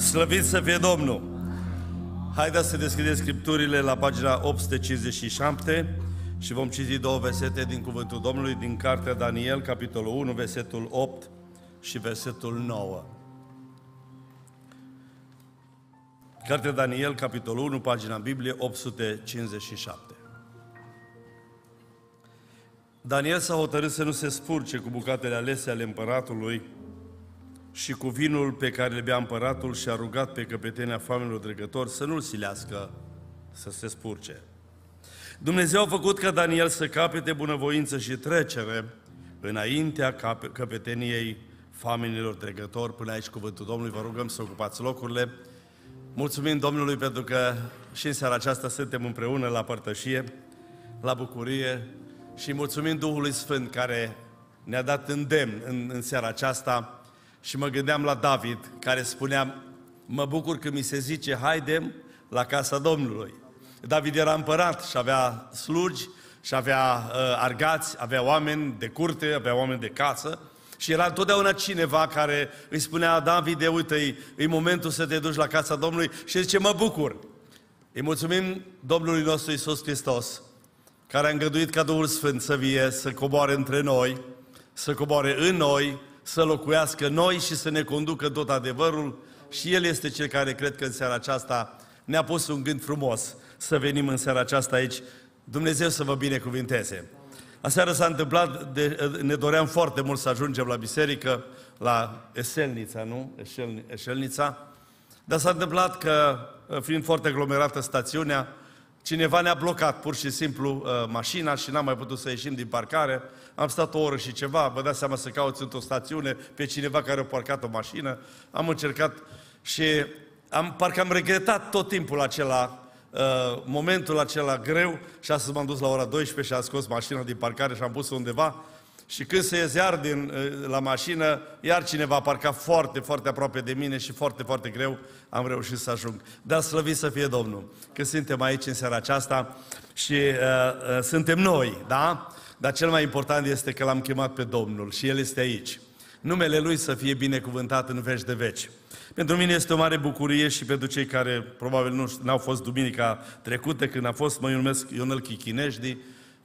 Slăvit să fie Domnul! Haideți să deschidem Scripturile la pagina 857 și vom citi două versete din Cuvântul Domnului din Cartea Daniel, capitolul 1, versetul 8 și versetul 9. Cartea Daniel, capitolul 1, pagina Biblie, 857. Daniel s-a hotărât să nu se spurce cu bucatele alese ale împăratului, și cu vinul pe care le bea împăratul și a rugat pe căpetenia famililor dregători să nu-l silească să se spurce. Dumnezeu a făcut ca Daniel să capete bunăvoință și trecere înaintea căpeteniei famililor dregători. Până aici cuvântul Domnului, vă rugăm să ocupați locurile. Mulțumim Domnului pentru că și în seara aceasta suntem împreună la părtășie, la bucurie și mulțumim Duhului Sfânt care ne-a dat îndemn în, în seara aceasta și mă gândeam la David, care spunea, mă bucur că mi se zice, haidem la casa Domnului. David era împărat și avea slugi, și avea uh, argați, avea oameni de curte, avea oameni de casă. Și era întotdeauna cineva care îi spunea, de uite, e momentul să te duci la casa Domnului și zice, mă bucur. Îi mulțumim Domnului nostru Isus Hristos, care a îngăduit ca Duhul Sfânt să vie, să coboare între noi, să coboare în noi să locuiască noi și să ne conducă tot adevărul și El este Cel care cred că în seara aceasta ne-a pus un gând frumos să venim în seara aceasta aici. Dumnezeu să vă binecuvinteze! Aseară s-a întâmplat, de, ne doream foarte mult să ajungem la biserică, la Eselnița, nu? Eșel, Eșelnița. Dar s-a întâmplat că, fiind foarte aglomerată stațiunea, Cineva ne-a blocat pur și simplu uh, mașina și n-am mai putut să ieșim din parcare. Am stat o oră și ceva, vă dați seama să cauți într-o stațiune pe cineva care a parcat o mașină. Am încercat și am, parcă am regretat tot timpul acela, uh, momentul acela greu și astăzi m-am dus la ora 12 și am scos mașina din parcare și am pus-o undeva și când se ies iar din, ă, la mașină, iar cineva a parcat foarte, foarte aproape de mine și foarte, foarte greu am reușit să ajung. Dar slăvit să fie Domnul, că suntem aici în seara aceasta și uh, uh, suntem noi, da? Dar cel mai important este că l-am chemat pe Domnul și El este aici. Numele Lui să fie binecuvântat în veci de veci. Pentru mine este o mare bucurie și pentru cei care probabil nu au fost duminica trecută, când a fost, mă numesc Ionel Chichinești,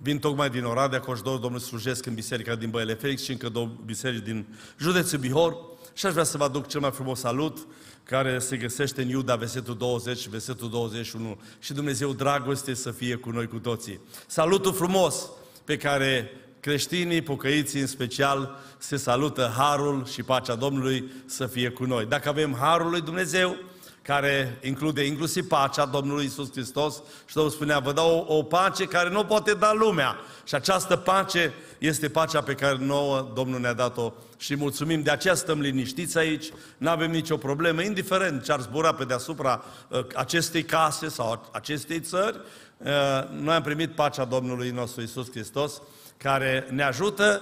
Vin tocmai din Oradea, Coșdor, domnul slujesc în biserica din Băile Felix și încă două biserici din județul Bihor. Și aș vrea să vă aduc cel mai frumos salut care se găsește în Iuda, versetul 20 versetul 21. Și Dumnezeu dragoste să fie cu noi cu toții. Salutul frumos pe care creștinii, pocăiții în special, se salută harul și pacea Domnului să fie cu noi. Dacă avem harul lui Dumnezeu, care include inclusiv pacea Domnului Isus Hristos și Domnul spunea, vă dau o, o pace care nu poate da lumea. Și această pace este pacea pe care nouă Domnul ne-a dat-o și mulțumim. De aceea stăm liniștiți aici, nu avem nicio problemă, indiferent ce ar zbura pe deasupra uh, acestei case sau acestei țări, uh, noi am primit pacea Domnului nostru Isus Hristos, care ne ajută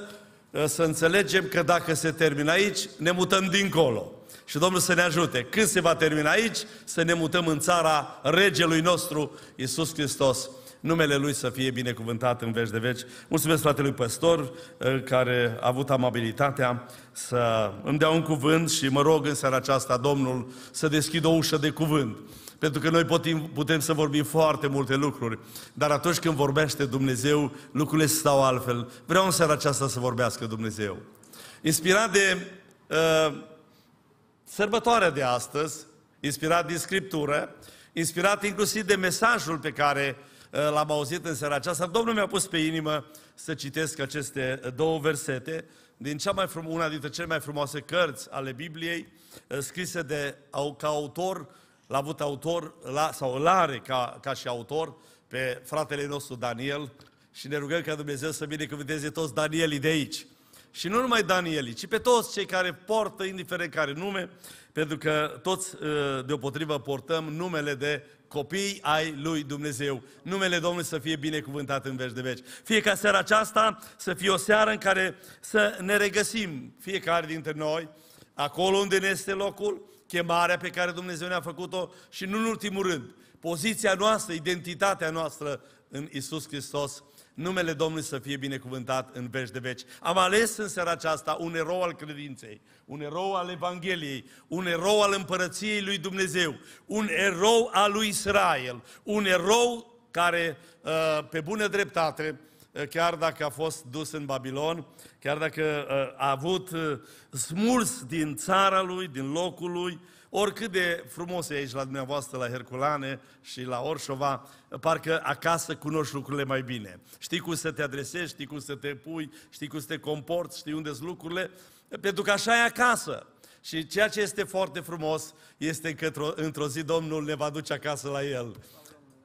uh, să înțelegem că dacă se termină aici, ne mutăm dincolo. Și Domnul să ne ajute. Când se va termina aici, să ne mutăm în țara regelui nostru, Isus Hristos. Numele Lui să fie binecuvântat în veci de veci. Mulțumesc fratelui păstor ă, care a avut amabilitatea să îmi dea un cuvânt și mă rog în seara aceasta Domnul să deschidă o ușă de cuvânt. Pentru că noi putem, putem să vorbim foarte multe lucruri, dar atunci când vorbește Dumnezeu, lucrurile stau altfel. Vreau în seara aceasta să vorbească Dumnezeu. Inspirat de uh, Sărbătoarea de astăzi, inspirat din Scriptură, inspirat inclusiv de mesajul pe care uh, l-am auzit în seara aceasta, Domnul mi-a pus pe inimă să citesc aceste uh, două versete din cea mai frum- una dintre cele mai frumoase cărți ale Bibliei, uh, scrise de, ca autor, l-a avut autor, la, sau îl are ca, ca și autor, pe fratele nostru Daniel și ne rugăm ca Dumnezeu să binecuvânteze toți Danielii de aici și nu numai Danieli, ci pe toți cei care portă, indiferent care nume, pentru că toți uh, deopotrivă portăm numele de copii ai lui Dumnezeu. Numele Domnului să fie binecuvântat în veci de veci. Fie ca seara aceasta să fie o seară în care să ne regăsim fiecare dintre noi, acolo unde ne este locul, chemarea pe care Dumnezeu ne-a făcut-o și, nu în ultimul rând, poziția noastră, identitatea noastră în Isus Hristos, Numele Domnului să fie binecuvântat în veci de veci. Am ales în seara aceasta un erou al credinței, un erou al Evangheliei, un erou al împărăției lui Dumnezeu, un erou al lui Israel, un erou care, uh, pe bună dreptate, uh, chiar dacă a fost dus în Babilon, chiar dacă uh, a avut smuls din țara lui, din locul lui, oricât de frumos e aici la dumneavoastră, la Herculane și la Orșova, parcă acasă cunoști lucrurile mai bine. Știi cum să te adresezi, știi cum să te pui, știi cum să te comporți, știi unde sunt lucrurile, pentru că așa e acasă. Și ceea ce este foarte frumos este că într-o, zi Domnul ne va duce acasă la El.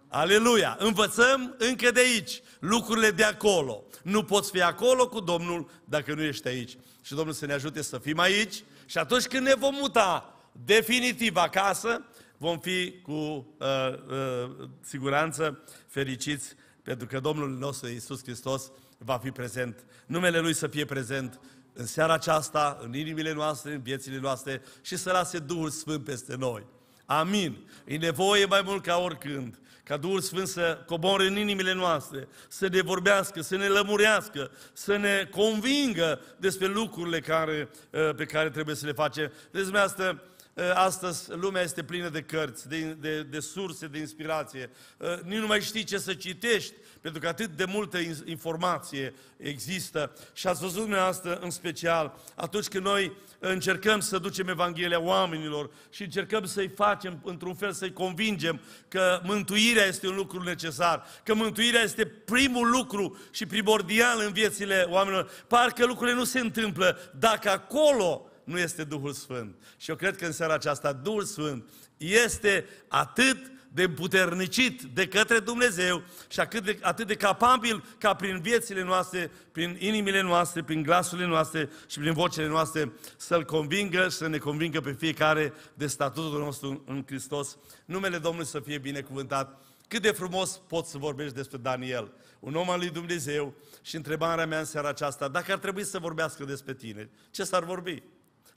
Aleluia! Învățăm încă de aici lucrurile de acolo. Nu poți fi acolo cu Domnul dacă nu ești aici. Și Domnul să ne ajute să fim aici și atunci când ne vom muta, definitiv acasă, vom fi cu uh, uh, siguranță fericiți, pentru că Domnul nostru Iisus Hristos va fi prezent. Numele Lui să fie prezent în seara aceasta, în inimile noastre, în viețile noastre și să lase Duhul Sfânt peste noi. Amin. E nevoie mai mult ca oricând ca Duhul Sfânt să coboare în inimile noastre, să ne vorbească, să ne lămurească, să ne convingă despre lucrurile care, uh, pe care trebuie să le facem. Deci, asta Eh, astăzi lumea este plină de cărți, de, de, de surse de inspirație. Eh, nici nu mai știi ce să citești, pentru că atât de multă informație există. Și ați văzut dumneavoastră în special, atunci când noi încercăm să ducem Evanghelia oamenilor și încercăm să-i facem, într-un fel să-i convingem că mântuirea este un lucru necesar, că mântuirea este primul lucru și primordial în viețile oamenilor. Parcă lucrurile nu se întâmplă dacă acolo nu este Duhul Sfânt. Și eu cred că în seara aceasta Duhul Sfânt este atât de împuternicit de către Dumnezeu și atât de, atât de capabil ca prin viețile noastre, prin inimile noastre, prin glasurile noastre și prin vocele noastre să-L convingă, să ne convingă pe fiecare de statutul nostru în Hristos. Numele Domnului să fie binecuvântat. Cât de frumos poți să vorbești despre Daniel, un om al lui Dumnezeu și întrebarea mea în seara aceasta, dacă ar trebui să vorbească despre tine, ce s-ar vorbi?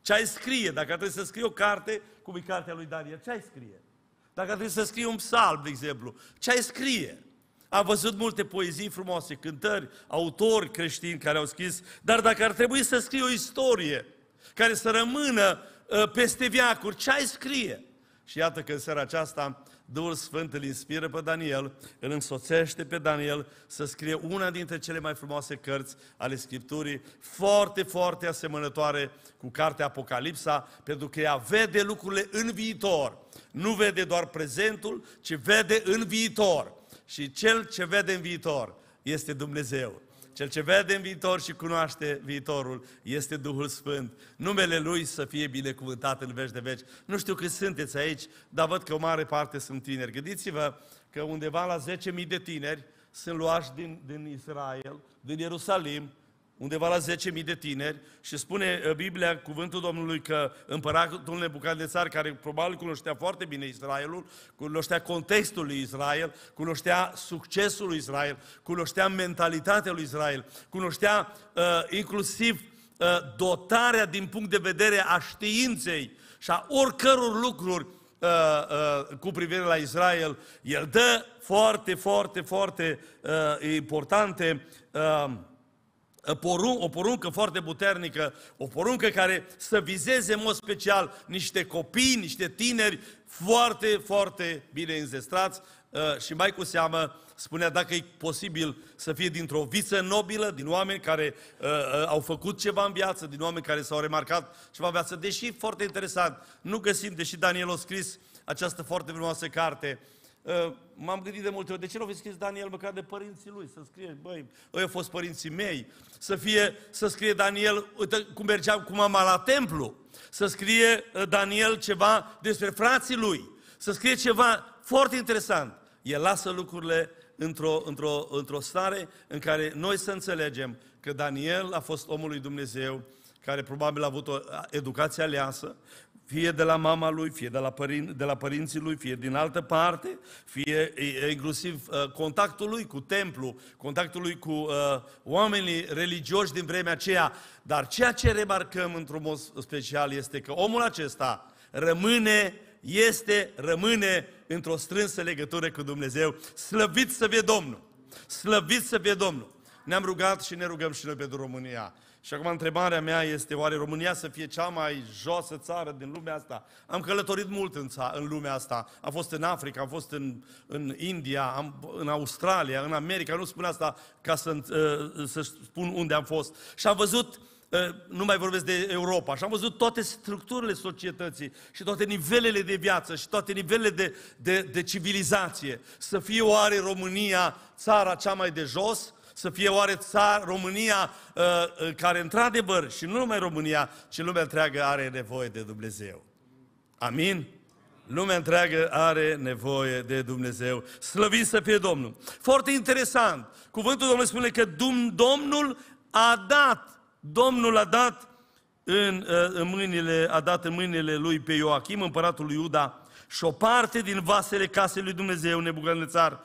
Ce ai scrie? Dacă trebuie să scrii o carte, cum e cartea lui Daniel, ce ai scrie? Dacă trebuie să scrii un psalm, de exemplu, ce ai scrie? Am văzut multe poezii frumoase, cântări, autori creștini care au scris, dar dacă ar trebui să scrii o istorie care să rămână uh, peste viacuri, ce ai scrie? Și iată că în seara aceasta Duhul Sfânt îl inspiră pe Daniel, îl însoțește pe Daniel să scrie una dintre cele mai frumoase cărți ale Scripturii, foarte, foarte asemănătoare cu cartea Apocalipsa, pentru că ea vede lucrurile în viitor. Nu vede doar prezentul, ci vede în viitor. Și cel ce vede în viitor este Dumnezeu. Cel ce vede în viitor și cunoaște viitorul este Duhul Sfânt. Numele Lui să fie binecuvântat în veci de veci. Nu știu cât sunteți aici, dar văd că o mare parte sunt tineri. Gândiți-vă că undeva la 10.000 de tineri sunt luași din, din Israel, din Ierusalim, undeva la 10.000 de tineri și spune uh, Biblia, cuvântul Domnului, că împăratul Nebucadnețar, care probabil cunoștea foarte bine Israelul, cunoștea contextul lui Israel, cunoștea succesul lui Israel, cunoștea mentalitatea lui Israel, cunoștea uh, inclusiv uh, dotarea din punct de vedere a științei și a oricăror lucruri Uh, uh, cu privire la Israel, el dă foarte, foarte, foarte uh, importante uh, o poruncă, o poruncă foarte puternică, o poruncă care să vizeze în mod special niște copii, niște tineri foarte, foarte bine înzestrați uh, și mai cu seamă spunea dacă e posibil să fie dintr-o viță nobilă, din oameni care uh, uh, au făcut ceva în viață, din oameni care s-au remarcat ceva în viață. Deși, foarte interesant, nu găsim, deși Daniel a scris această foarte frumoasă carte, uh, Ă, m-am gândit de multe ori, de ce nu a scris Daniel măcar de părinții lui? Să scrie, băi, ăia au fost părinții mei. Să, fie, să scrie Daniel, uite cum mergeam cu mama la templu. Să scrie ă, Daniel ceva despre frații lui. Să scrie ceva foarte interesant. El lasă lucrurile într-o, într-o, într-o stare în care noi să înțelegem că Daniel a fost omul lui Dumnezeu, care probabil a avut o educație aleasă, fie de la mama lui, fie de la, părin- de la părinții lui, fie din altă parte, fie inclusiv uh, contactul lui cu templu, contactul lui cu uh, oamenii religioși din vremea aceea. Dar ceea ce remarcăm într-un mod special este că omul acesta rămâne, este, rămâne într-o strânsă legătură cu Dumnezeu. Slăvit să fie Domnul! Slăvit să fie Domnul! Ne-am rugat și ne rugăm și noi pentru România. Și acum întrebarea mea este, oare România să fie cea mai josă țară din lumea asta? Am călătorit mult în, țară, în lumea asta. Am fost în Africa, am fost în, în India, am, în Australia, în America. Nu spun asta ca să, ă, să spun unde am fost. Și am văzut ă, nu mai vorbesc de Europa, și am văzut toate structurile societății și toate nivelele de viață și toate nivelele de, de, de civilizație. Să fie oare România țara cea mai de jos? să fie oare țar, România, ă, ă, care într-adevăr, și nu numai România, ci lumea întreagă are nevoie de Dumnezeu. Amin? Lumea întreagă are nevoie de Dumnezeu. Slăvit să fie Domnul! Foarte interesant! Cuvântul Domnului spune că Domnul a dat, Domnul a dat în, ă, în mâinile, a dat în mâinile lui pe Ioachim, împăratul lui Iuda, și o parte din vasele casei lui Dumnezeu, Nebucadnețar,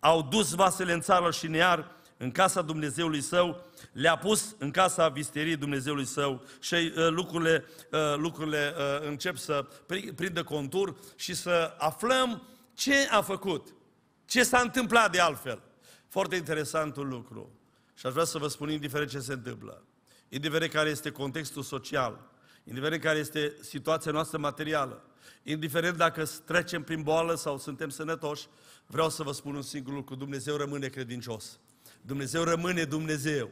au dus vasele în țară și în iar în casa Dumnezeului său, le-a pus în casa visterii Dumnezeului său și uh, lucrurile, uh, lucrurile uh, încep să prindă contur și să aflăm ce a făcut, ce s-a întâmplat de altfel. Foarte interesantul lucru. Și aș vrea să vă spun, indiferent ce se întâmplă, indiferent care este contextul social, indiferent care este situația noastră materială, indiferent dacă trecem prin boală sau suntem sănătoși, vreau să vă spun un singur lucru, Dumnezeu rămâne credincios. Dumnezeu rămâne Dumnezeu.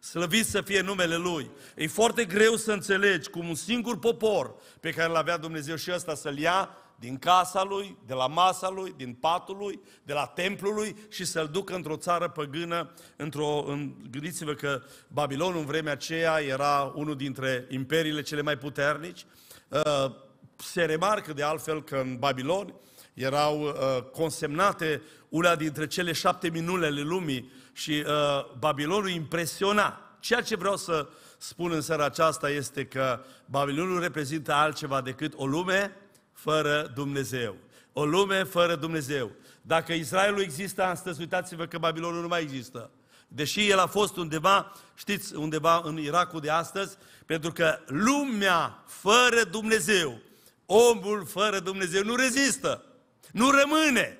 Slăvit să fie numele Lui. E foarte greu să înțelegi cum un singur popor pe care îl avea Dumnezeu și ăsta să-l ia din casa lui, de la masa lui, din patul lui, de la templul lui și să-l ducă într-o țară păgână, într-o, în, gândiți-vă că Babilonul în vremea aceea era unul dintre imperiile cele mai puternici. Uh, se remarcă de altfel că în Babilon erau uh, consemnate una dintre cele șapte minunele lumii și uh, Babilonul impresiona. Ceea ce vreau să spun în seara aceasta este că Babilonul reprezintă altceva decât o lume fără Dumnezeu. O lume fără Dumnezeu. Dacă Israelul există astăzi, uitați-vă că Babilonul nu mai există. Deși el a fost undeva, știți, undeva în Irakul de astăzi, pentru că lumea fără Dumnezeu, omul fără Dumnezeu nu rezistă nu rămâne.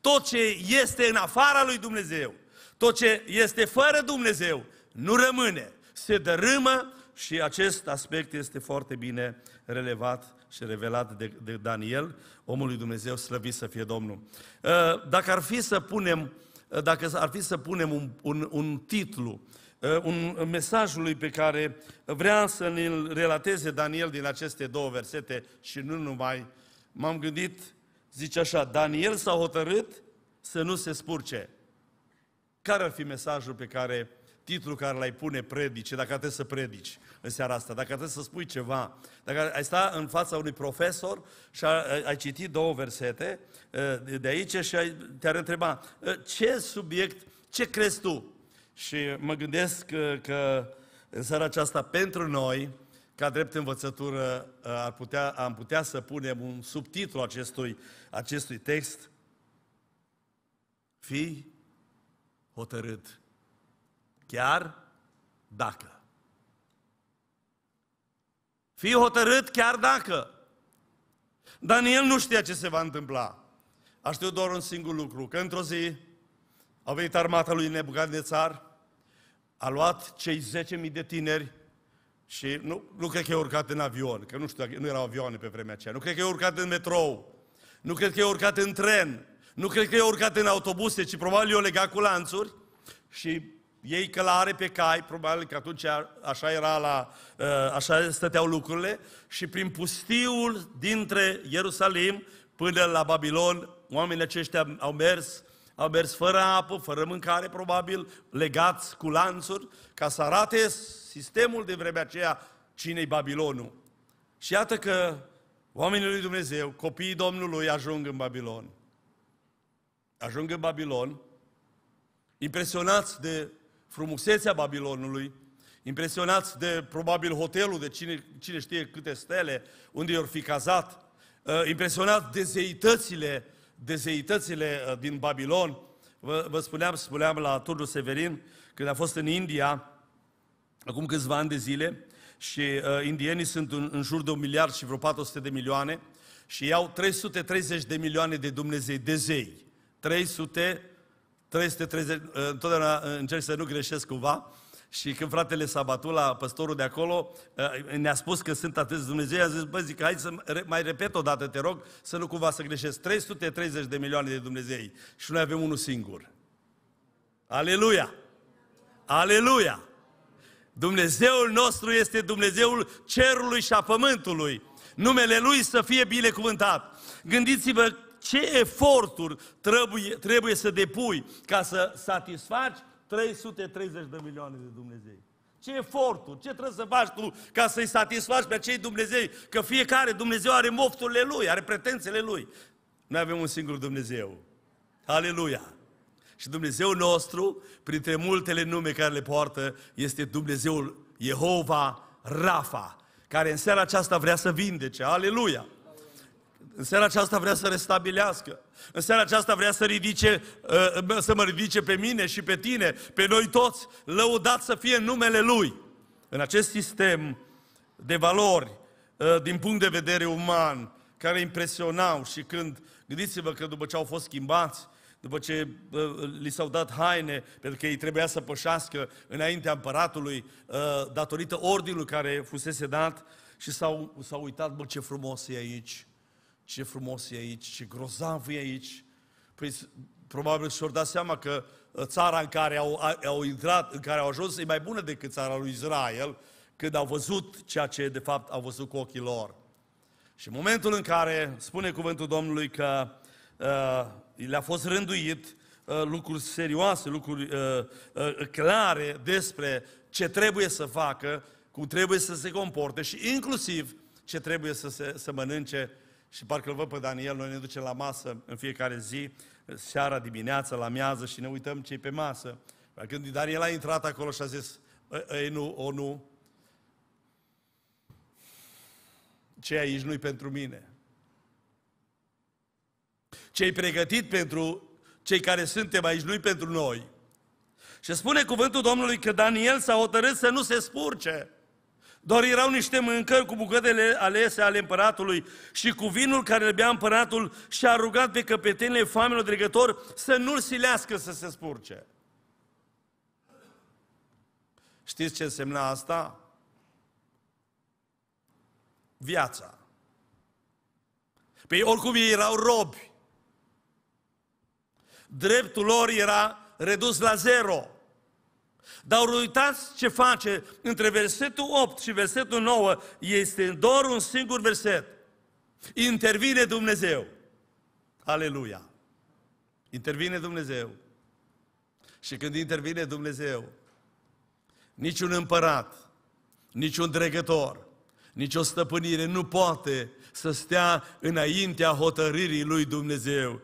Tot ce este în afara lui Dumnezeu, tot ce este fără Dumnezeu, nu rămâne. Se dărâmă și acest aspect este foarte bine relevat și revelat de, de Daniel, omul lui Dumnezeu, slăvit să fie Domnul. Uh, dacă ar fi să punem, uh, dacă ar fi să punem un, un, un titlu, uh, un mesajului pe care vrea să l relateze Daniel din aceste două versete și nu numai, m-am gândit Zice așa, Daniel s-a hotărât să nu se spurce. Care ar fi mesajul pe care, titlul care l-ai pune predice, dacă trebui să predici în seara asta, dacă trebui să spui ceva, dacă ai sta în fața unui profesor și ai, citit două versete ă, de aici și ai, te-ar întreba, ă, ce subiect, ce crezi tu? Și mă gândesc că, că în seara aceasta pentru noi, ca drept învățătură uh, ar putea, am putea să punem un subtitlu acestui, acestui text. Fii hotărât. Chiar dacă. Fii hotărât chiar dacă. Daniel nu știa ce se va întâmpla. A știut doar un singur lucru, că într-o zi a venit armata lui Nebucadnețar, a luat cei 10.000 de tineri și nu, nu cred că e urcat în avion, că nu știu, nu erau avioane pe vremea aceea. Nu cred că e urcat în metrou. Nu cred că e urcat în tren. Nu cred că e urcat în autobuse, ci probabil i-o legat cu lanțuri și ei călare pe cai, probabil că atunci așa era la, uh, așa stăteau lucrurile, și prin pustiul dintre Ierusalim până la Babilon, oamenii aceștia au mers au mers fără apă, fără mâncare, probabil, legați cu lanțuri, ca să arate sistemul de vremea aceea cinei Babilonul. Și iată că oamenii lui Dumnezeu, copiii Domnului, ajung în Babilon. Ajung în Babilon, impresionați de frumusețea Babilonului, impresionați de probabil hotelul de cine, cine știe câte stele, unde i-or fi cazat, uh, impresionați de zeitățile de zeitățile uh, din Babilon. Vă, vă spuneam, spuneam la turnul Severin, când a fost în India, acum câțiva ani de zile, și uh, indienii sunt în, în jur de un miliard și vreo 400 de milioane și iau 330 de milioane de Dumnezei, de zei. 300, 330, uh, întotdeauna uh, încerc să nu greșesc cumva, și când fratele Sabatula, păstorul de acolo, eh, ne-a spus că sunt de Dumnezeu, a zis, bă, zic, hai să mai repet o dată, te rog, să nu cumva să greșesc. 330 de milioane de Dumnezei și noi avem unul singur. Aleluia! Aleluia! Dumnezeul nostru este Dumnezeul cerului și a pământului. Numele Lui să fie binecuvântat. Gândiți-vă ce eforturi trebuie, trebuie să depui ca să satisfaci 330 de milioane de Dumnezei. Ce eforturi, ce trebuie să faci tu ca să-i satisfaci pe acei Dumnezei? Că fiecare Dumnezeu are mofturile lui, are pretențele lui. Noi avem un singur Dumnezeu. Aleluia! Și Dumnezeu nostru, printre multele nume care le poartă, este Dumnezeul Jehova Rafa, care în seara aceasta vrea să vindece. Aleluia! În seara aceasta vrea să restabilească. În seara aceasta vrea să, ridice, uh, să mă ridice pe mine și pe tine, pe noi toți, lăudat să fie numele Lui. În acest sistem de valori, uh, din punct de vedere uman, care impresionau și când, gândiți-vă că după ce au fost schimbați, după ce uh, li s-au dat haine, pentru că ei trebuia să pășească înaintea împăratului, datorită ordinului care fusese dat, și s-au, s-au uitat, bă, ce frumos e aici, ce frumos e aici, ce grozav e aici. Păi, probabil și-au dat seama că uh, țara în care au, au intrat, în care au ajuns, e mai bună decât țara lui Israel, când au văzut ceea ce de fapt au văzut cu ochii lor. Și în momentul în care spune cuvântul Domnului că uh, le-a fost rânduit uh, lucruri serioase, lucruri uh, uh, clare despre ce trebuie să facă, cum trebuie să se comporte și inclusiv ce trebuie să, se, să mănânce și parcă îl văd pe Daniel, noi ne ducem la masă în fiecare zi, seara, dimineața, la miază și ne uităm ce pe masă. Când Daniel a intrat acolo și a zis, ă, ă, ei nu, o nu, ce aici nu-i pentru mine. Ce-i pregătit pentru cei care suntem aici nu-i pentru noi. Și spune cuvântul Domnului că Daniel s-a hotărât să nu se spurce. Doar erau niște mâncări cu bucătele alese ale împăratului și cu vinul care le bea împăratul și a rugat pe căpetenile famelor dregători să nu-l silească să se spurce. Știți ce însemna asta? Viața. Păi oricum ei erau robi. Dreptul lor era redus la zero. Dar uitați ce face între versetul 8 și versetul 9, este doar un singur verset. Intervine Dumnezeu. Aleluia! Intervine Dumnezeu. Și când intervine Dumnezeu, niciun împărat, niciun dregător, nicio stăpânire nu poate să stea înaintea hotărârii lui Dumnezeu.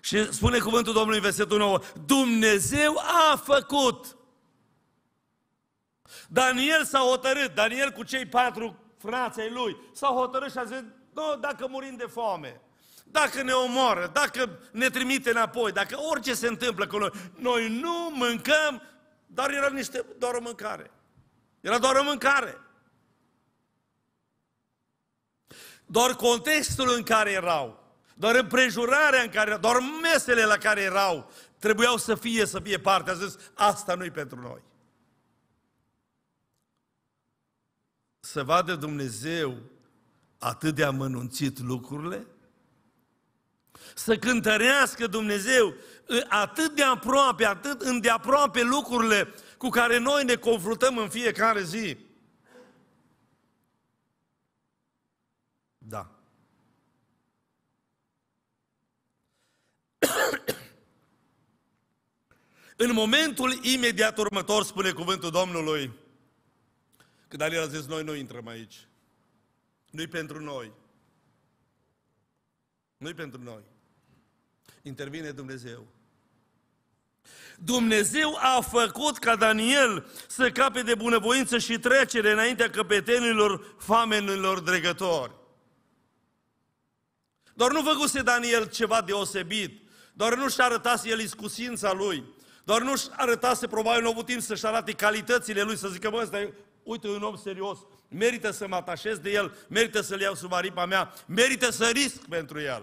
Și spune cuvântul Domnului în versetul 9, Dumnezeu a făcut Daniel s-a hotărât, Daniel cu cei patru frații lui, s a hotărât și a zis, nu, dacă murim de foame, dacă ne omoară, dacă ne trimite înapoi, dacă orice se întâmplă cu noi, noi nu mâncăm, dar era niște, doar o mâncare. Era doar o mâncare. Doar contextul în care erau, doar împrejurarea în care, erau, doar mesele la care erau, trebuiau să fie, să fie parte. A zis, asta nu-i pentru noi. să vadă Dumnezeu atât de amănunțit lucrurile? Să cântărească Dumnezeu atât de aproape, atât îndeaproape lucrurile cu care noi ne confruntăm în fiecare zi. Da. în momentul imediat următor, spune cuvântul Domnului, Că Daniel a zis, noi nu intrăm aici. nu pentru noi. nu pentru noi. Intervine Dumnezeu. Dumnezeu a făcut ca Daniel să cape de bunăvoință și trecere înaintea căpetenilor famenilor dregători. Doar nu făcuse Daniel ceva deosebit, doar nu și arătase el iscusința lui, doar nu și arătase, probabil nu a avut timp să-și arate calitățile lui, să zică, mă, ăsta e uite, un om serios, merită să mă atașez de el, merită să-l iau sub aripa mea, merită să risc pentru el.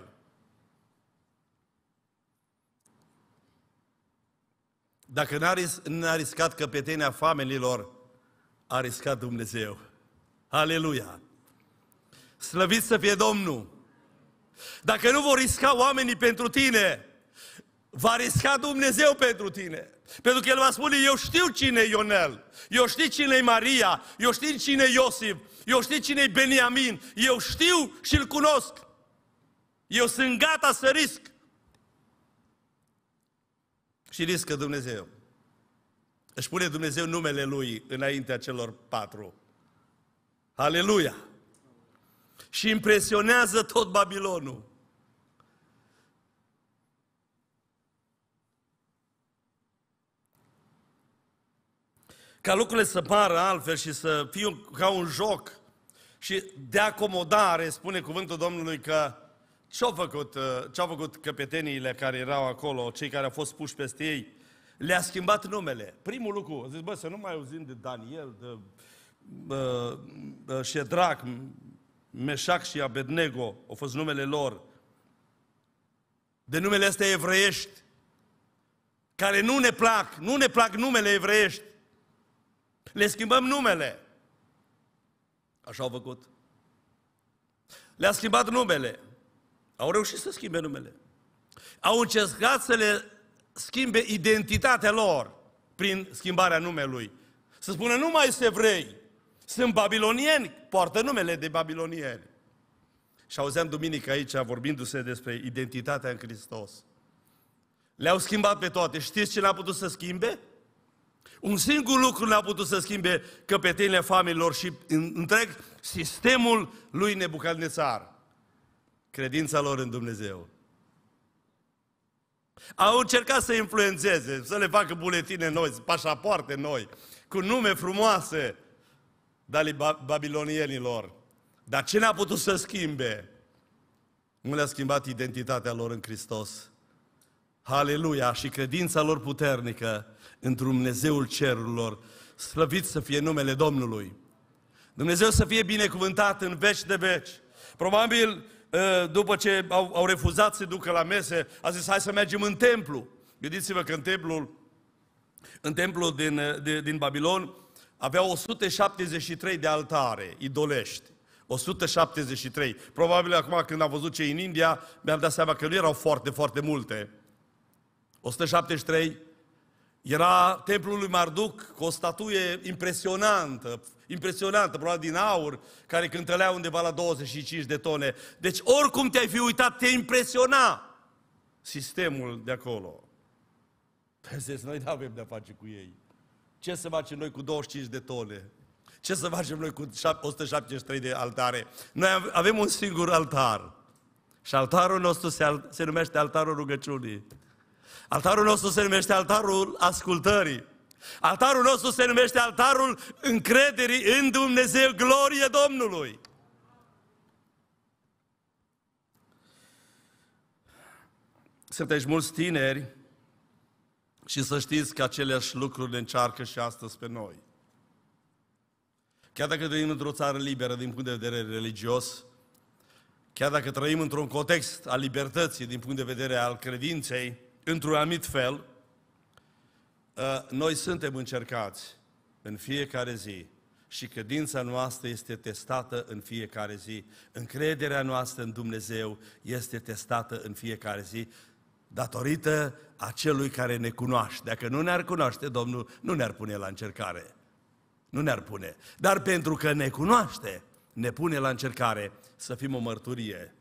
Dacă n-a, ris- n-a riscat căpetenia famililor, a riscat Dumnezeu. Aleluia! Slăvit să fie Domnul! Dacă nu vor risca oamenii pentru tine, va risca Dumnezeu pentru tine. Pentru că El va spune, eu știu cine e Ionel, eu știu cine e Maria, eu știu cine e Iosif, eu știu cine e Beniamin, eu știu și îl cunosc. Eu sunt gata să risc. Și riscă Dumnezeu. Își pune Dumnezeu numele Lui înaintea celor patru. Aleluia! Și impresionează tot Babilonul. ca lucrurile să pară altfel și să fie ca un joc și de acomodare, spune cuvântul Domnului că ce-au făcut, uh, ce-au făcut căpeteniile care erau acolo, cei care au fost puși peste ei? Le-a schimbat numele. Primul lucru, zic bă, să nu mai auzim de Daniel, de uh, uh, Ședrac, Meșac și Abednego, au fost numele lor. De numele astea evreiești, care nu ne plac, nu ne plac numele evreiești. Le schimbăm numele. Așa au făcut. Le-a schimbat numele. Au reușit să schimbe numele. Au încercat să le schimbe identitatea lor prin schimbarea numelui. Să spună, nu mai se vrei. sunt babilonieni, poartă numele de babilonieni. Și auzeam duminică aici vorbindu-se despre identitatea în Hristos. Le-au schimbat pe toate. Știți ce n-a putut să schimbe? Un singur lucru n-a putut să schimbe căpetenile familiilor și întreg sistemul lui Nebucadnețar. Credința lor în Dumnezeu. Au încercat să influențeze, să le facă buletine noi, pașapoarte noi, cu nume frumoase, dali babilonienilor. Dar ce n-a putut să schimbe? Nu le-a schimbat identitatea lor în Hristos. Haleluia! Și credința lor puternică în Dumnezeul cerurilor. Slăvit să fie numele Domnului! Dumnezeu să fie binecuvântat în veci de veci. Probabil, ă, după ce au, au refuzat să ducă la mese, a zis, hai să mergem în templu. Gândiți-vă că în templul, în templul din, de, din Babilon avea 173 de altare idolești. 173. Probabil acum când am văzut ce în India, mi-am dat seama că nu erau foarte, foarte multe. 173 era templul lui Marduc cu o statuie impresionantă, impresionantă, probabil din aur, care cântălea undeva la 25 de tone. Deci oricum te-ai fi uitat, te impresiona sistemul de acolo. Păi noi nu avem de-a face cu ei. Ce să facem noi cu 25 de tone? Ce să facem noi cu 173 de altare? Noi avem un singur altar. Și altarul nostru se, se numește altarul rugăciunii. Altarul nostru se numește altarul ascultării. Altarul nostru se numește altarul încrederii în Dumnezeu, glorie Domnului. Sunteți mulți tineri și să știți că aceleași lucruri ne încearcă și astăzi pe noi. Chiar dacă trăim într-o țară liberă din punct de vedere religios, chiar dacă trăim într-un context al libertății din punct de vedere al credinței, într-un anumit fel, ă, noi suntem încercați în fiecare zi și credința noastră este testată în fiecare zi. Încrederea noastră în Dumnezeu este testată în fiecare zi datorită acelui care ne cunoaște. Dacă nu ne-ar cunoaște, Domnul nu ne-ar pune la încercare. Nu ne-ar pune. Dar pentru că ne cunoaște, ne pune la încercare să fim o mărturie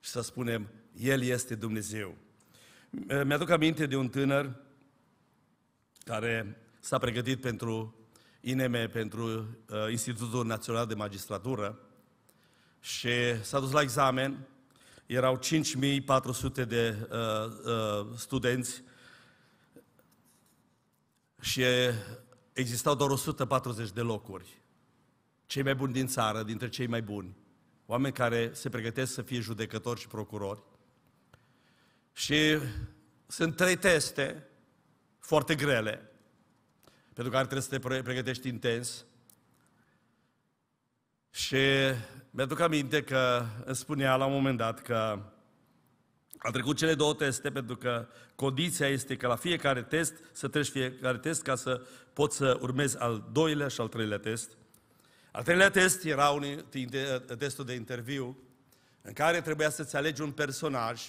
și să spunem, El este Dumnezeu. Eh, mi-aduc aminte de un tânăr care s-a pregătit pentru INM, pentru eh, Institutul Național de Magistratură și s-a dus la examen. Erau 5400 de uh, uh, studenți și existau doar 140 de locuri. Cei mai buni din țară, dintre cei mai buni, oameni care se pregătesc să fie judecători și procurori. Și sunt trei teste foarte grele, pentru care trebuie să te pregătești intens. Și mi-aduc aminte că îmi spunea la un moment dat că a trecut cele două teste pentru că condiția este că la fiecare test să treci fiecare test ca să poți să urmezi al doilea și al treilea test. Al treilea test era un, testul de interviu în care trebuia să-ți alegi un personaj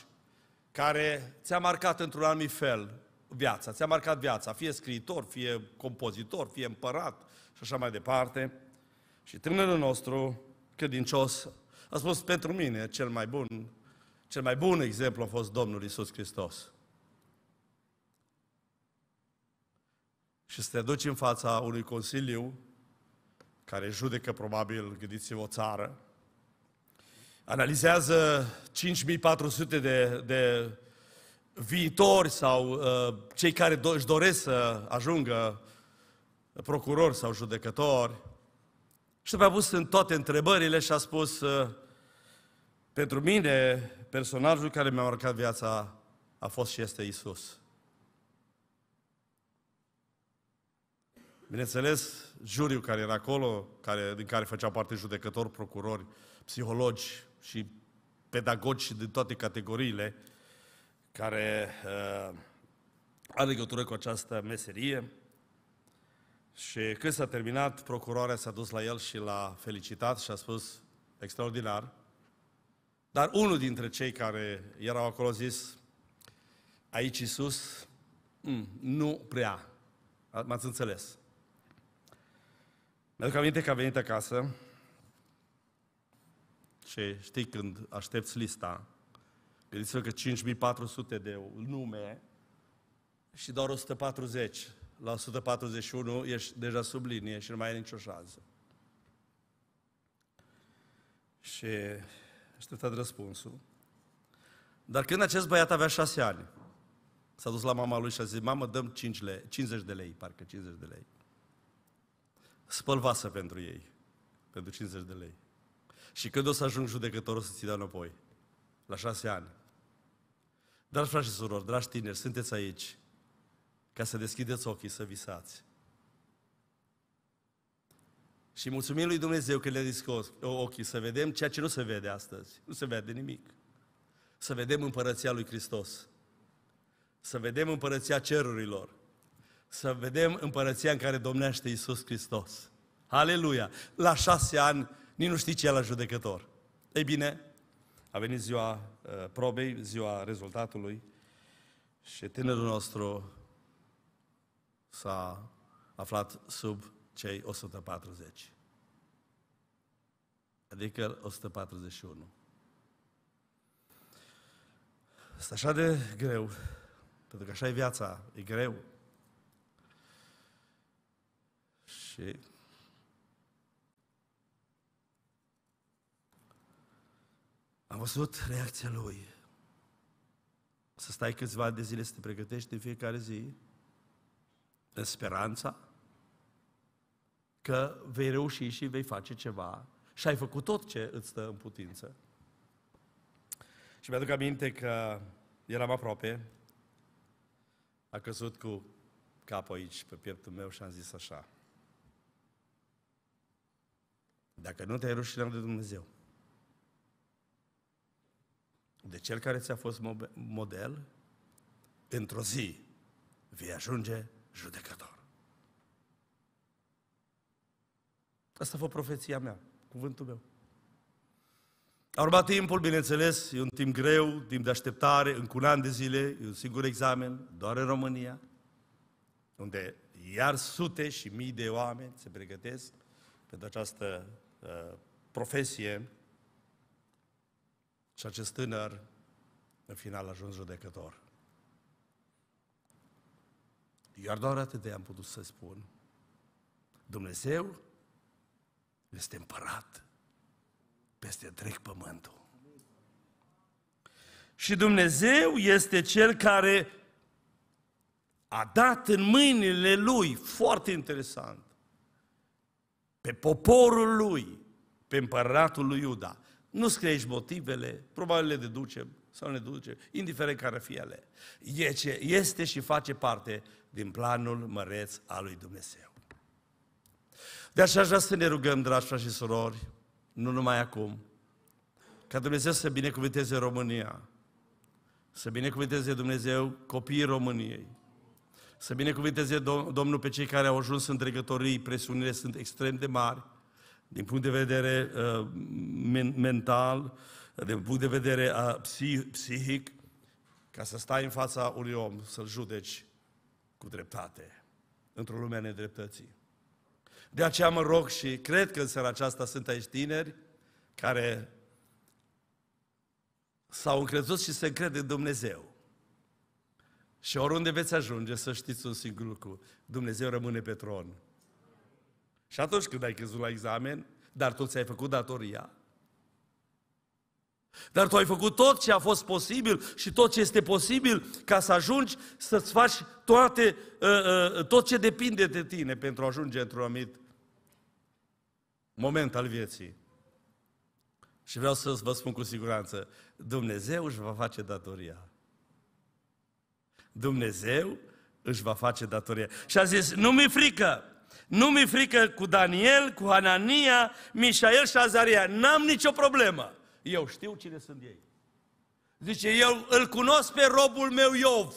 care ți-a marcat într-un anumit fel viața, ți-a marcat viața, fie scriitor, fie compozitor, fie împărat și așa mai departe. Și tânărul nostru, credincios, a spus pentru mine cel mai bun, cel mai bun exemplu a fost Domnul Isus Hristos. Și să te duci în fața unui consiliu care judecă probabil, gândiți-vă, o țară, analizează 5400 de, de viitori sau uh, cei care do- își doresc să ajungă procurori sau judecători. Și după a pus în toate întrebările și a spus, uh, pentru mine, personajul care mi-a marcat viața a fost și este Isus. Bineînțeles, juriul care era acolo, care, din care făcea parte judecători, procurori, psihologi, și pedagogi de toate categoriile care uh, are legătură cu această meserie. Și când s-a terminat, procuroarea s-a dus la el și l-a felicitat și a spus, extraordinar. Dar unul dintre cei care erau acolo a zis, aici sus mm, nu prea, m-ați înțeles. Mi-aduc aminte că a venit acasă și știi când aștepți lista, gândiți-vă că 5400 de nume și doar 140. La 141 ești deja sub linie și nu mai ai nicio șansă. Și așteptat răspunsul. Dar când acest băiat avea șase ani, s-a dus la mama lui și a zis, mamă, dăm 5 lei, 50 de lei, parcă 50 de lei. Spăl vasă pentru ei, pentru 50 de lei. Și când o să ajung judecător, o să ți dau înapoi. La șase ani. Dragi frați și surori, dragi tineri, sunteți aici ca să deschideți ochii, să visați. Și mulțumim lui Dumnezeu că le-a deschis ochii să vedem ceea ce nu se vede astăzi. Nu se vede nimic. Să vedem împărăția lui Hristos. Să vedem împărăția cerurilor. Să vedem împărăția în care domnește Isus Hristos. Aleluia! La șase ani nici nu știi ce e la judecător. Ei bine, a venit ziua uh, probei, ziua rezultatului și tânărul nostru s-a aflat sub cei 140. Adică 141. Este așa de greu, pentru că așa e viața, e greu. Și Am văzut reacția lui. Să stai câțiva de zile să te pregătești în fiecare zi, în speranța că vei reuși și vei face ceva și ai făcut tot ce îți stă în putință. Și mi-aduc aminte că eram aproape, a căzut cu capul aici, pe pieptul meu și am zis așa. Dacă nu te-ai rușinat de Dumnezeu, de cel care ți-a fost model, într-o zi vei ajunge judecător. Asta a fost profeția mea, cuvântul meu. A urmat timpul, bineînțeles, e un timp greu, timp de așteptare, încă un an de zile, e un singur examen, doar în România, unde iar sute și mii de oameni se pregătesc pentru această uh, profesie și acest tânăr, în final, a ajuns judecător. Iar doar atât de am putut să spun. Dumnezeu este împărat peste întreg pământul. Și Dumnezeu este Cel care a dat în mâinile Lui, foarte interesant, pe poporul Lui, pe împăratul lui Iuda nu scrie aici motivele, probabil le deducem sau ne deducem, indiferent care fie ele. Este și face parte din planul măreț al lui Dumnezeu. De aceea aș vrea să ne rugăm, dragi frați și surori, nu numai acum, ca Dumnezeu să binecuvânteze România, să binecuvânteze Dumnezeu copiii României, să binecuvânteze Domnul pe cei care au ajuns în dregătorii, presiunile sunt extrem de mari, din punct de vedere uh, men- mental, din punct de vedere uh, psih- psihic, ca să stai în fața unui om, să-l judeci cu dreptate, într-o lume a nedreptății. De aceea mă rog și cred că în seara aceasta sunt aici tineri care s-au încrezut și se încred în Dumnezeu. Și oriunde veți ajunge, să știți un singur lucru, Dumnezeu rămâne pe tron. Și atunci când ai căzut la examen, dar tu ți-ai făcut datoria, dar tu ai făcut tot ce a fost posibil și tot ce este posibil ca să ajungi să-ți faci toate, uh, uh, tot ce depinde de tine pentru a ajunge într-un anumit moment al vieții. Și vreau să vă spun cu siguranță, Dumnezeu își va face datoria. Dumnezeu își va face datoria. Și a zis, nu mi e frică, nu mi e frică cu Daniel, cu Anania, Mișael și Azaria. N-am nicio problemă. Eu știu cine sunt ei. Zice, eu îl cunosc pe robul meu Iov.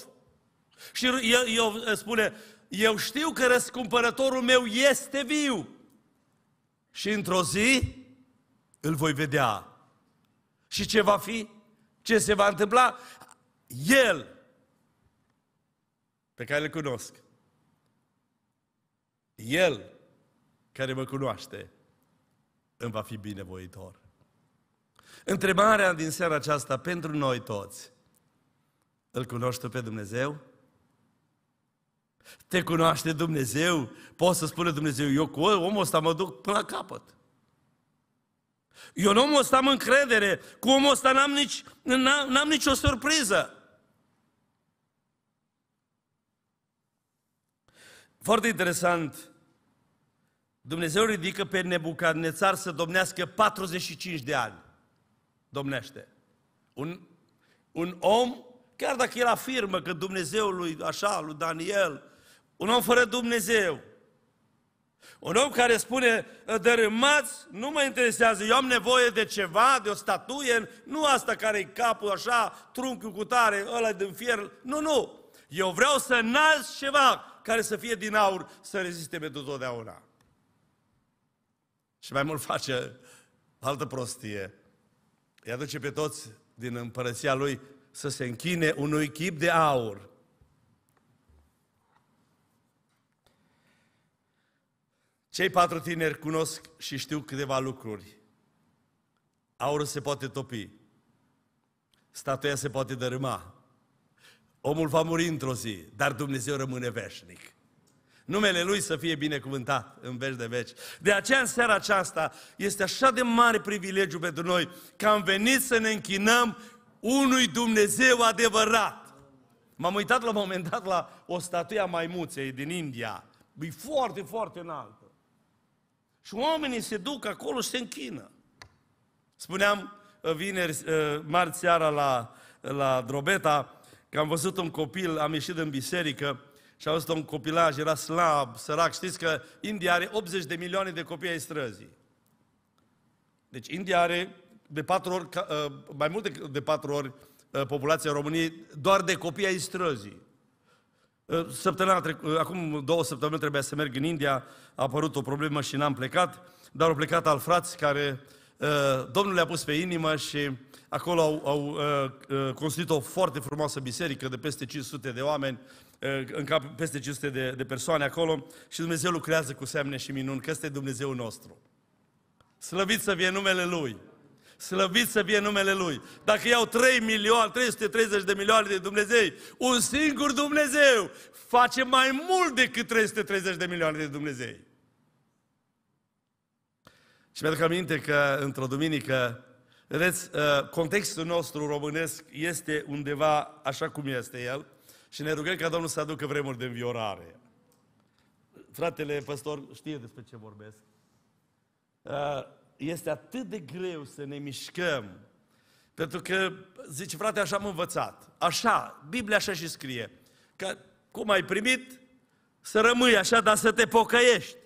Și Iov spune, eu știu că răscumpărătorul meu este viu. Și într-o zi îl voi vedea. Și ce va fi? Ce se va întâmpla? El, pe care îl cunosc, el care mă cunoaște îmi va fi binevoitor. Întrebarea din seara aceasta pentru noi toți. Îl cunoști pe Dumnezeu? Te cunoaște Dumnezeu? Poți să spune Dumnezeu, eu cu omul ăsta mă duc până la capăt. Eu în omul ăsta am încredere, cu omul ăsta n-am, nici, n-am, n-am nicio surpriză. Foarte interesant Dumnezeu ridică pe Nebucadnețar să domnească 45 de ani. Domnește. Un, un om, chiar dacă el afirmă că Dumnezeu lui, așa, lui Daniel, un om fără Dumnezeu, un om care spune, dărâmați, nu mă interesează, eu am nevoie de ceva, de o statuie, nu asta care e capul așa, trunchiul cu tare, ăla din fier, nu, nu. Eu vreau să nasc ceva care să fie din aur, să reziste pentru totdeauna. Și mai mult face altă prostie. Îi aduce pe toți din împărăția lui să se închine unui chip de aur. Cei patru tineri cunosc și știu câteva lucruri. Aurul se poate topi. Statuia se poate dărâma. Omul va muri într-o zi, dar Dumnezeu rămâne veșnic. Numele Lui să fie binecuvântat în veci de veci. De aceea în seara aceasta este așa de mare privilegiu pentru noi că am venit să ne închinăm unui Dumnezeu adevărat. M-am uitat la un moment dat la o statuie a maimuței din India. E foarte, foarte înaltă. Și oamenii se duc acolo și se închină. Spuneam uh, vineri, uh, marți seara la, la Drobeta, că am văzut un copil, am ieșit în biserică, și a văzut un copilaj, era slab, sărac. Știți că India are 80 de milioane de copii ai străzii. Deci India are de patru ori, ă, mai mult de, de patru ori ă, populația României doar de copii ai străzii. Ă, săptămâna trecută, acum două săptămâni trebuia să merg în India, a apărut o problemă și n-am plecat, dar au plecat al frați care Domnul le-a pus pe inimă și Acolo au, au uh, uh, construit o foarte frumoasă biserică de peste 500 de oameni, uh, în cap, peste 500 de, de persoane acolo și Dumnezeu lucrează cu semne și minuni, că este Dumnezeu nostru. Slăvit să fie numele Lui! Slăvit să fie numele Lui. Dacă iau 3 milioane, 330 de milioane de Dumnezei, un singur Dumnezeu face mai mult decât 330 de milioane de Dumnezei. Și mi-aduc aminte că într-o duminică Vedeți, uh, contextul nostru românesc este undeva așa cum este el și ne rugăm ca Domnul să aducă vremuri de înviorare. Fratele păstor știe despre ce vorbesc. Uh, este atât de greu să ne mișcăm, pentru că, zice, frate, așa am învățat. Așa, Biblia așa și scrie. Că cum ai primit, să rămâi așa, dar să te pocăiești.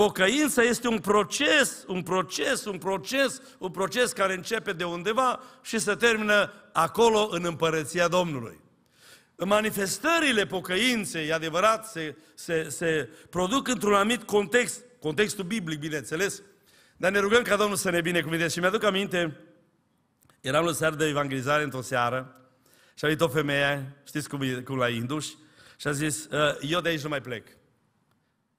Pocăința este un proces, un proces, un proces, un proces care începe de undeva și se termină acolo în împărăția Domnului. Manifestările pocăinței, e adevărat, se, se, se produc într-un anumit context, contextul biblic, bineînțeles, dar ne rugăm ca Domnul să ne binecuvinteze. Și mi-aduc aminte, eram la seară de evangelizare într-o seară și a venit o femeie, știți cum, e, cum la induși, și a zis, ă, eu de aici nu mai plec.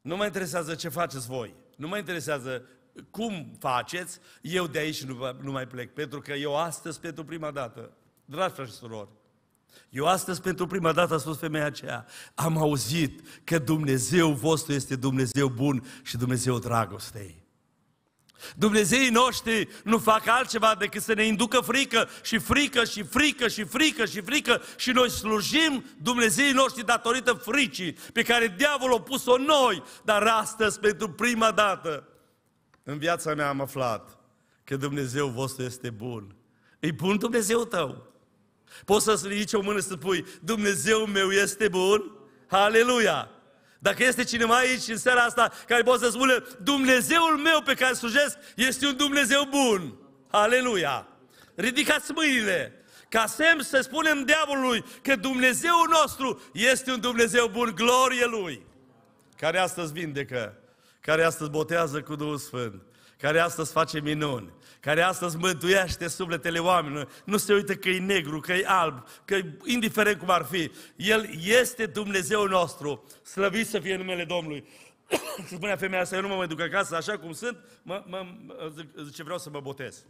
Nu mă interesează ce faceți voi. Nu mă interesează cum faceți. Eu de aici nu, nu mai plec. Pentru că eu astăzi, pentru prima dată, dragi frate și surori, eu astăzi, pentru prima dată, a spus femeia aceea, am auzit că Dumnezeu vostru este Dumnezeu bun și Dumnezeu dragostei. Dumnezeii noștri nu fac altceva decât să ne inducă frică și frică și frică și frică și frică și noi slujim Dumnezeii noștri datorită fricii pe care diavolul a pus-o noi, dar astăzi pentru prima dată în viața mea am aflat că Dumnezeu vostru este bun. E bun Dumnezeu tău. Poți să-ți ridici o mână și să spui, Dumnezeu meu este bun? Aleluia! Dacă este cineva aici în seara asta care poate să spună Dumnezeul meu pe care îl slujesc este un Dumnezeu bun. Aleluia! Ridicați mâinile! Ca semn să spunem diavolului că Dumnezeul nostru este un Dumnezeu bun, glorie Lui! Care astăzi vindecă, care astăzi botează cu Duhul Sfânt, care astăzi face minuni, care astăzi mântuiește sufletele oamenilor. Nu se uită că e negru, că e alb, că e indiferent cum ar fi. El este Dumnezeu nostru. Slăvit să fie numele Domnului. Și spunea femeia asta, eu nu mă mai duc acasă așa cum sunt, mă, mă, zice, vreau să mă botez.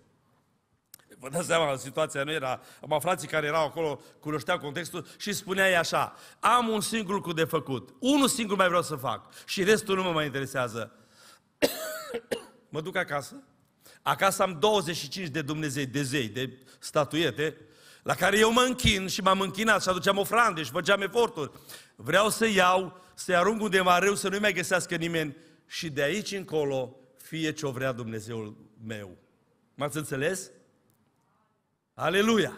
Vă dați seama, situația nu era... am frații care erau acolo cunoșteau contextul și spunea ei așa, am un singur lucru de făcut, unul singur mai vreau să fac și restul nu mă mai interesează. mă duc acasă, Acasă am 25 de Dumnezei, de zei, de statuete, la care eu mă închin și m-am închinat și aduceam ofrande și făceam eforturi. Vreau să iau, să-i arunc undeva rău, să nu-i mai găsească nimeni și de aici încolo fie ce-o vrea Dumnezeul meu. M-ați înțeles? Aleluia!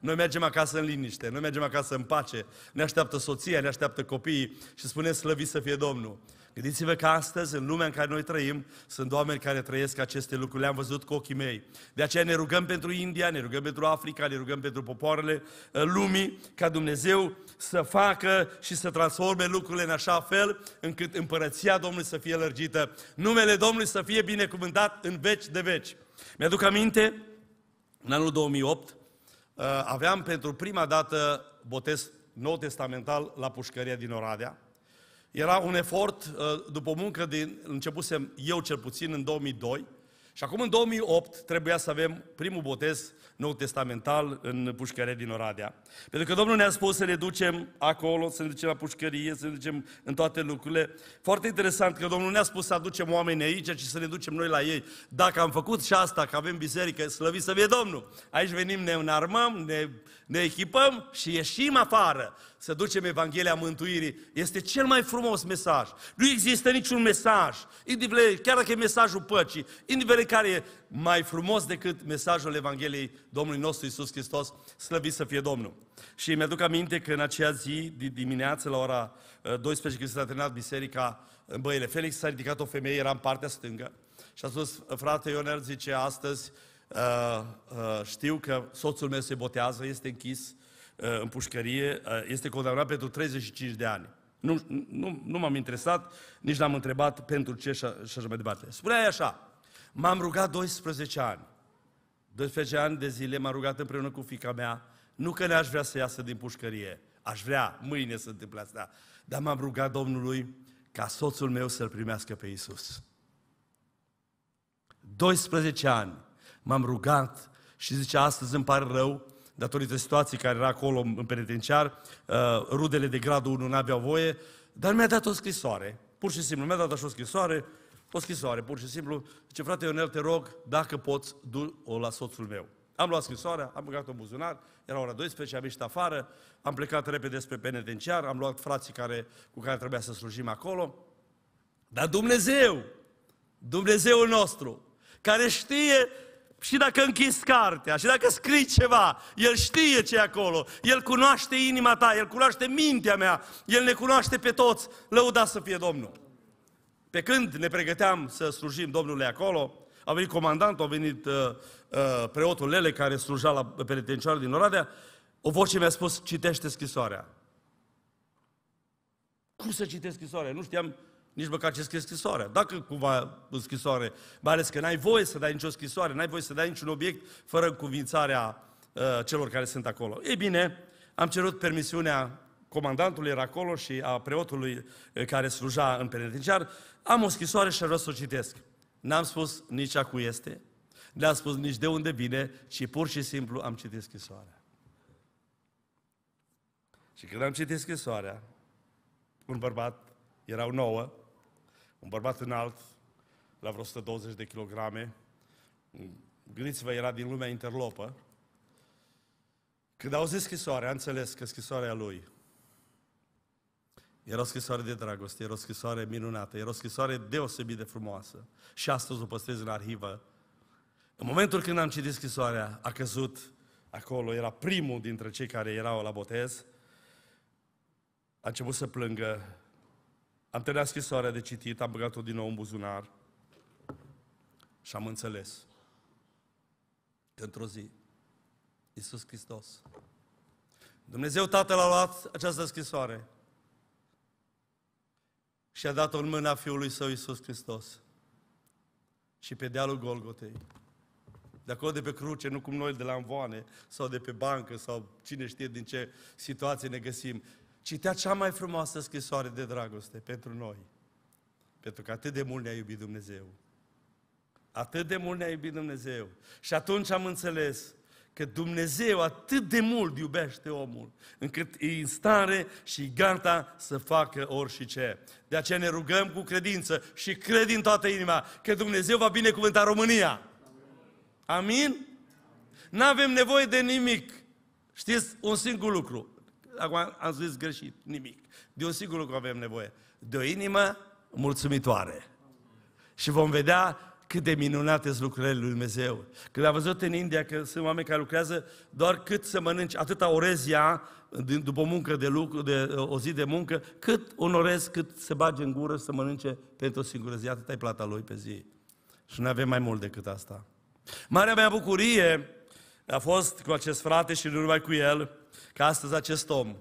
Noi mergem acasă în liniște, noi mergem acasă în pace, ne așteaptă soția, ne așteaptă copiii și spunem slăvit să fie Domnul. Gândiți-vă că astăzi, în lumea în care noi trăim, sunt oameni care trăiesc aceste lucruri, le-am văzut cu ochii mei. De aceea ne rugăm pentru India, ne rugăm pentru Africa, ne rugăm pentru popoarele ă, lumii, ca Dumnezeu să facă și să transforme lucrurile în așa fel încât împărăția Domnului să fie lărgită. Numele Domnului să fie binecuvântat în veci de veci. Mi-aduc aminte, în anul 2008, ă, aveam pentru prima dată botez nou testamental la pușcăria din Oradea, era un efort uh, după muncă, din, începusem eu cel puțin în 2002, și acum în 2008 trebuia să avem primul botez nou testamental în pușcărie din Oradea. Pentru că Domnul ne-a spus să ne ducem acolo, să ne ducem la pușcărie, să ne ducem în toate lucrurile. Foarte interesant că Domnul ne-a spus să aducem oameni aici, și să ne ducem noi la ei. Dacă am făcut și asta, că avem biserică, slăvit să fie Domnul. Aici venim, ne înarmăm, ne, ne echipăm și ieșim afară să ducem Evanghelia Mântuirii. Este cel mai frumos mesaj. Nu există niciun mesaj, indiferent, chiar dacă e mesajul păcii, indiferent care e mai frumos decât mesajul Evangheliei Domnului nostru Isus Hristos, slăvit să fie Domnul. Și mi-aduc aminte că în acea zi, dimineață, la ora 12, uh, când s-a terminat biserica în Băile Felix, s-a ridicat o femeie, era în partea stângă, și a spus, frate Ioner, zice, astăzi Uh, uh, știu că soțul meu se botează, este închis, Uh, în pușcărie, uh, este condamnat pentru 35 de ani. Nu, nu, nu m-am interesat, nici n-am întrebat pentru ce și așa mai departe. Spunea așa, m-am rugat 12 ani. 12 ani de zile m-am rugat împreună cu fica mea, nu că ne aș vrea să iasă din pușcărie, aș vrea mâine să întâmple asta, dar m-am rugat Domnului ca soțul meu să-L primească pe Iisus. 12 ani m-am rugat și zice, astăzi îmi pare rău, datorită situației care era acolo în penitenciar, uh, rudele de gradul 1 n-aveau voie, dar mi-a dat o scrisoare, pur și simplu, mi-a dat așa o scrisoare, o scrisoare, pur și simplu, zice, frate Ionel, te rog, dacă poți, du-o la soțul meu. Am luat scrisoarea, am băgat-o buzunar, era ora 12, am ieșit afară, am plecat repede spre penitenciar, am luat frații care, cu care trebuia să slujim acolo. Dar Dumnezeu, Dumnezeul nostru, care știe și dacă închizi cartea, și dacă scrii ceva, El știe ce e acolo, El cunoaște inima ta, El cunoaște mintea mea, El ne cunoaște pe toți, lăuda să fie Domnul. Pe când ne pregăteam să slujim Domnului acolo, a venit comandantul, a venit uh, uh, preotul Lele care sluja la penitenciar din Oradea, o voce mi-a spus, citește scrisoarea. Cum să citesc scrisoarea? Nu știam nici măcar ce scrie scrisoarea. Dacă cumva în scrisoare, mai ales că n-ai voie să dai nicio scrisoare, n-ai voie să dai niciun obiect fără cuvințarea uh, celor care sunt acolo. Ei bine, am cerut permisiunea comandantului era acolo și a preotului uh, care sluja în penitenciar, am o scrisoare și vreau să o citesc. N-am spus nici a cui este, n-am spus nici de unde vine, ci pur și simplu am citit scrisoarea. Și când am citit scrisoarea, un bărbat, erau nouă, un bărbat înalt, la vreo 120 de kilograme, gândiți-vă, era din lumea interlopă. Când auzit scrisoarea, a înțeles că scrisoarea lui era o scrisoare de dragoste, era o scrisoare minunată, era o scrisoare deosebit de frumoasă. Și astăzi o păstrez în arhivă. În momentul când am citit scrisoarea, a căzut acolo, era primul dintre cei care erau la botez, a început să plângă am terminat scrisoarea de citit, am băgat-o din nou în buzunar și am înțeles că într-o zi Iisus Hristos, Dumnezeu Tatăl a luat această scrisoare și a dat-o în mâna Fiului Său Iisus Hristos și pe dealul Golgotei. De acolo de pe cruce, nu cum noi de la învoane sau de pe bancă sau cine știe din ce situație ne găsim citea cea mai frumoasă scrisoare de dragoste pentru noi. Pentru că atât de mult ne-a iubit Dumnezeu. Atât de mult ne-a iubit Dumnezeu. Și atunci am înțeles că Dumnezeu atât de mult iubește omul, încât e în stare și gata să facă orice ce. De aceea ne rugăm cu credință și cred din toată inima că Dumnezeu va binecuvânta România. Amin? Nu avem nevoie de nimic. Știți un singur lucru acum am zis greșit, nimic. De un sigur lucru avem nevoie, de o inimă mulțumitoare. Și vom vedea cât de minunate sunt lucrurile lui Dumnezeu. Când am văzut în India că sunt oameni care lucrează doar cât să mănânci atâta orezia după muncă de lucru, de o zi de muncă, cât un orez, cât se bage în gură să mănânce pentru o singură zi, atâta e plata lui pe zi. Și nu avem mai mult decât asta. Marea mea bucurie a fost cu acest frate și nu numai cu el, Că astăzi acest om,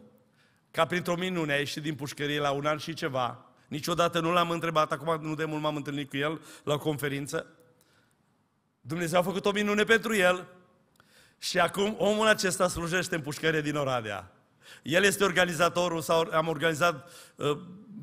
ca printr-o minune, a ieșit din pușcărie la un an și ceva, niciodată nu l-am întrebat, acum nu de mult m-am întâlnit cu el la o conferință, Dumnezeu a făcut o minune pentru el și acum omul acesta slujește în pușcărie din Oradea. El este organizatorul, sau am organizat ă,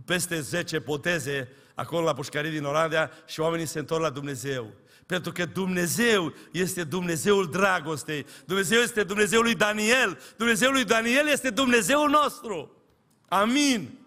peste 10 poteze acolo la pușcărie din Oradea și oamenii se întorc la Dumnezeu. Pentru că Dumnezeu este Dumnezeul dragostei. Dumnezeu este Dumnezeul lui Daniel. Dumnezeul lui Daniel este Dumnezeul nostru. Amin.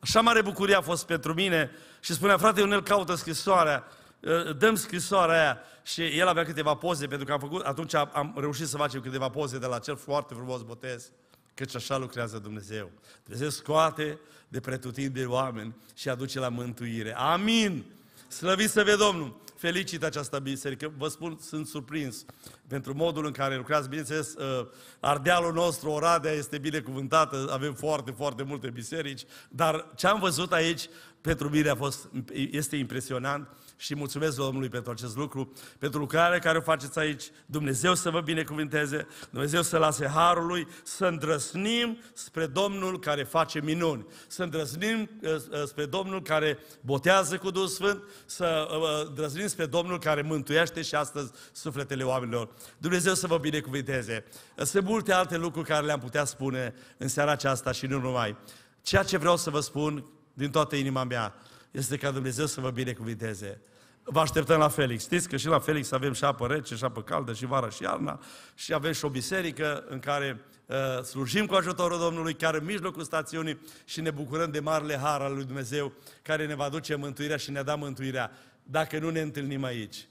Așa mare bucurie a fost pentru mine și spunea, frate, Ionel caută scrisoarea, eh, dăm scrisoarea aia și el avea câteva poze, pentru că am făcut, atunci am reușit să facem câteva poze de la cel foarte frumos botez. Căci așa lucrează Dumnezeu. Dumnezeu scoate de pretutini de oameni și aduce la mântuire. Amin! Slăvit să vede Domnul! felicit această biserică. Vă spun, sunt surprins pentru modul în care lucrați. Bineînțeles, uh, Ardealul nostru, Oradea, este binecuvântată. Avem foarte, foarte multe biserici. Dar ce am văzut aici, pentru mine a fost, este impresionant și mulțumesc Domnului pentru acest lucru, pentru lucrarea care o faceți aici. Dumnezeu să vă binecuvinteze, Dumnezeu să lase harul lui, să îndrăsnim spre Domnul care face minuni, să îndrăsnim uh, uh, spre Domnul care botează cu Duhul Sfânt, să uh, îndrăsnim spre Domnul care mântuiește și astăzi sufletele oamenilor. Dumnezeu să vă binecuvinteze. Sunt multe alte lucruri care le-am putea spune în seara aceasta și nu numai. Ceea ce vreau să vă spun din toată inima mea este ca Dumnezeu să vă binecuvinteze vă așteptăm la Felix. Știți că și la Felix avem și apă rece, și apă caldă, și vara, și iarna, și avem și o biserică în care uh, slujim cu ajutorul Domnului, chiar în mijlocul stațiunii, și ne bucurăm de marele har al lui Dumnezeu, care ne va duce mântuirea și ne-a dat mântuirea, dacă nu ne întâlnim aici.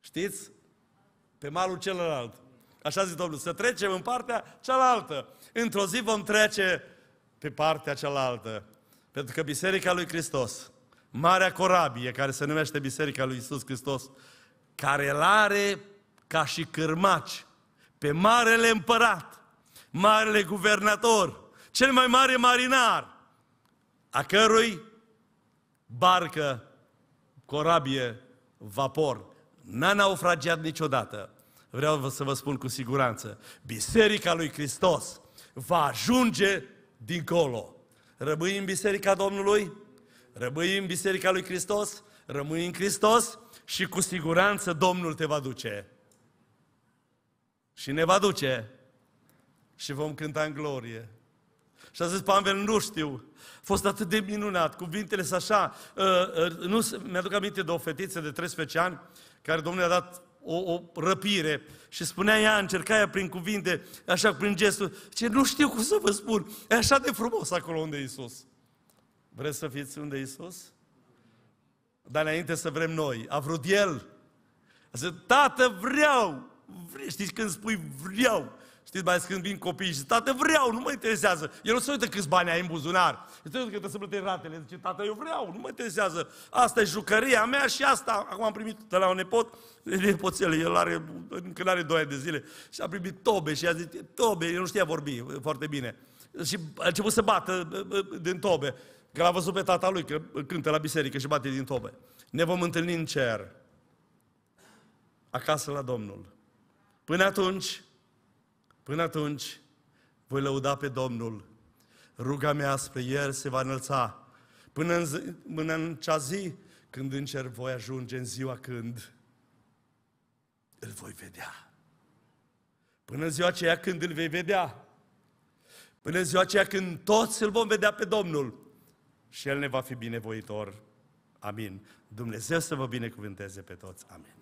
Știți? Pe malul celălalt. Așa zice Domnul, să trecem în partea cealaltă. Într-o zi vom trece pe partea cealaltă. Pentru că Biserica lui Hristos marea corabie care se numește Biserica lui Isus Hristos, care îl are ca și cârmaci pe marele împărat, marele guvernator, cel mai mare marinar, a cărui barcă, corabie, vapor, n-a naufragiat niciodată. Vreau să vă spun cu siguranță, Biserica lui Hristos va ajunge dincolo. Rămâi în Biserica Domnului? rămâi în Biserica lui Hristos, rămâi în Hristos și cu siguranță Domnul te va duce. Și ne va duce. Și vom cânta în glorie. Și a zis Pavel, nu știu, a fost atât de minunat, cuvintele sunt așa, uh, uh, nu, mi-aduc aminte de o fetiță de 13 ani, care Domnul a dat o, o răpire și spunea ea, încerca ea prin cuvinte, așa prin gestul, ce nu știu cum să vă spun, e așa de frumos acolo unde e Iisus. Vreți să fiți unde e Isus? Dar înainte să vrem noi, a vrut El. A zis, tată, vreau. Știți când spui vreau? Știți, mai când vin copiii și tată, vreau, nu mă interesează. El nu se uită câți bani ai în buzunar. El se uită că trebuie să plătești ratele. Zice, tată, eu vreau, nu mă interesează. Asta e jucăria mea și asta. Acum am primit de la un nepot, nepoțel, el are, încă are doi ani de zile. Și a primit tobe și a zis, tobe, el nu știa vorbi foarte bine. Și a început să bată uh, uh, din tobe. Că l-a văzut pe tata lui că cântă la biserică și bate din tobe. Ne vom întâlni în cer. Acasă la Domnul. Până atunci, până atunci, voi lăuda pe Domnul. Ruga mea spre El se va înălța. Până în, zi, până în cea zi, când în cer voi ajunge, în ziua când îl voi vedea. Până în ziua aceea când îl vei vedea. Până în ziua aceea când toți îl vom vedea pe Domnul și El ne va fi binevoitor. Amin. Dumnezeu să vă binecuvânteze pe toți. Amin.